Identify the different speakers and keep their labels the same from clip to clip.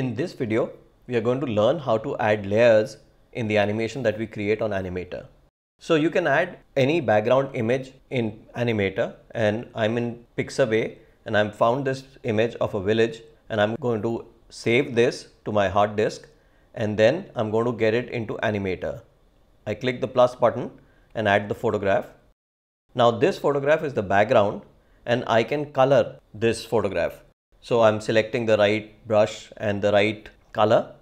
Speaker 1: In this video, we are going to learn how to add layers in the animation that we create on Animator. So you can add any background image in Animator and I'm in Pixabay and I've found this image of a village and I'm going to save this to my hard disk and then I'm going to get it into Animator. I click the plus button and add the photograph. Now this photograph is the background and I can color this photograph. So I'm selecting the right brush and the right color.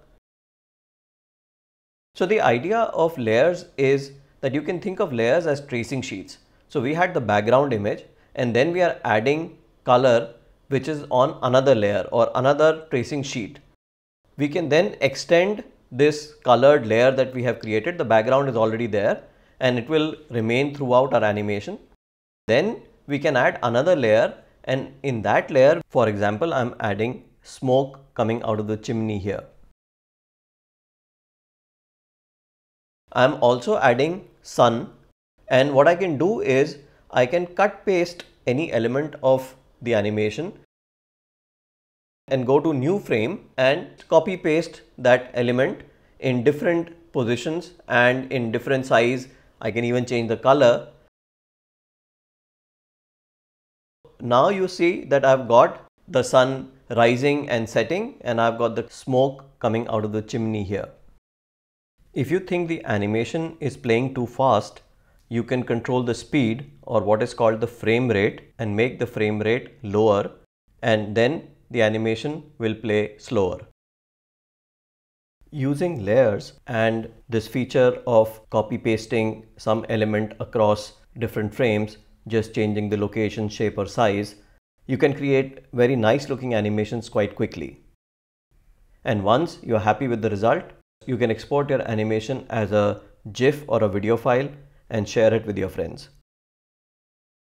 Speaker 1: So the idea of layers is that you can think of layers as tracing sheets. So we had the background image and then we are adding color which is on another layer or another tracing sheet. We can then extend this colored layer that we have created. The background is already there and it will remain throughout our animation. Then we can add another layer and in that layer, for example, I'm adding smoke coming out of the chimney here. I'm also adding sun and what I can do is I can cut paste any element of the animation and go to new frame and copy paste that element in different positions and in different size. I can even change the color now you see that I've got the sun rising and setting and I've got the smoke coming out of the chimney here. If you think the animation is playing too fast, you can control the speed or what is called the frame rate and make the frame rate lower and then the animation will play slower. Using layers and this feature of copy pasting some element across different frames just changing the location, shape or size, you can create very nice looking animations quite quickly. And once you're happy with the result, you can export your animation as a GIF or a video file and share it with your friends.